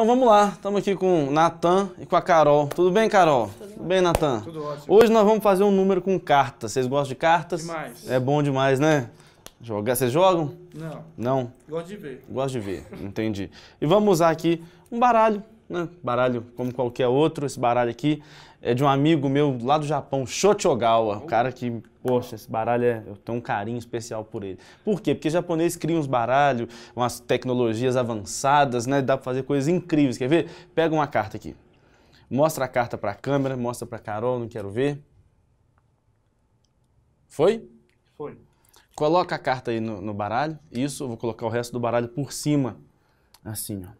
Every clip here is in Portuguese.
Então vamos lá, estamos aqui com o Natan e com a Carol. Tudo bem, Carol? Tudo, Tudo bem, Natan? Tudo ótimo. Hoje nós vamos fazer um número com cartas. Vocês gostam de cartas? Demais. É bom demais, né? Jogar. Vocês jogam? Não. Não? Gosto de ver. Gosto de ver, entendi. E vamos usar aqui um baralho né? baralho como qualquer outro, esse baralho aqui é de um amigo meu lá do Japão, Shotogawa. O cara que, poxa, esse baralho é, eu tenho um carinho especial por ele. Por quê? Porque os japoneses criam uns baralhos, umas tecnologias avançadas, né? Dá para fazer coisas incríveis. Quer ver? Pega uma carta aqui. Mostra a carta para a câmera, mostra para Carol, não quero ver. Foi? Foi. Coloca a carta aí no, no baralho. Isso, eu vou colocar o resto do baralho por cima. Assim, ó.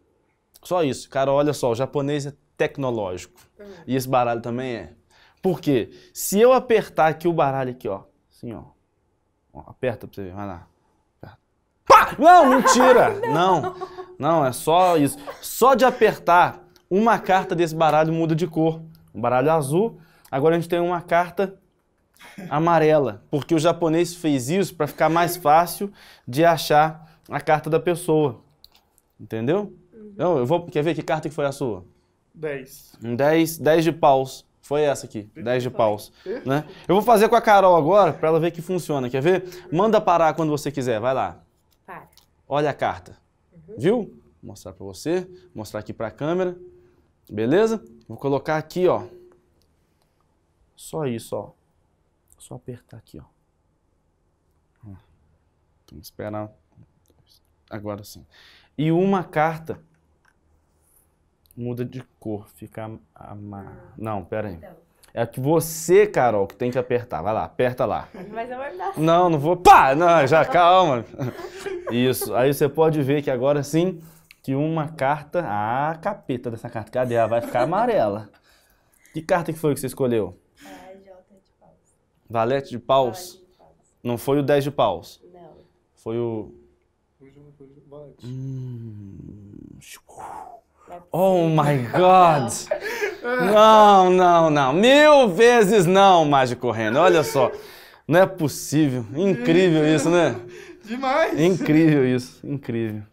Só isso. Cara, olha só, o japonês é tecnológico. Uhum. E esse baralho também é. Por quê? Se eu apertar aqui o baralho aqui, ó. Assim, ó. ó aperta pra você ver, vai lá. Pá! Não, mentira! não. não. Não, é só isso. Só de apertar, uma carta desse baralho muda de cor. Um baralho azul, agora a gente tem uma carta amarela, porque o japonês fez isso para ficar mais fácil de achar a carta da pessoa. Entendeu? Não, eu vou. Quer ver que carta que foi a sua? 10. 10, 10 de paus. Foi essa aqui, 10 de paus. Né? Eu vou fazer com a Carol agora para ela ver que funciona. Quer ver? Manda parar quando você quiser, vai lá. Olha a carta. Uhum. Viu? Vou mostrar para você, mostrar aqui para a câmera. Beleza? Vou colocar aqui, ó. Só isso, ó. Só apertar aqui, ó. Tem esperar. Agora sim. E uma carta muda de cor, fica amar. Ah, não, pera aí. Então. É que você, Carol, que tem que apertar. Vai lá, aperta lá. Mas eu é vou Não, não vou. Pá! Não, já calma. Isso. Aí você pode ver que agora sim que uma carta. Ah, capeta dessa carta. Cadê? Ela vai ficar amarela. Que carta que foi que você escolheu? É, de paus. Valete de paus? Não foi o 10 de paus? Não. Foi o. Hum... Oh my God! Não, não, não. Mil vezes não, Mágico Renda. Olha só. Não é possível. Incrível isso, né? Demais! Incrível isso. Incrível.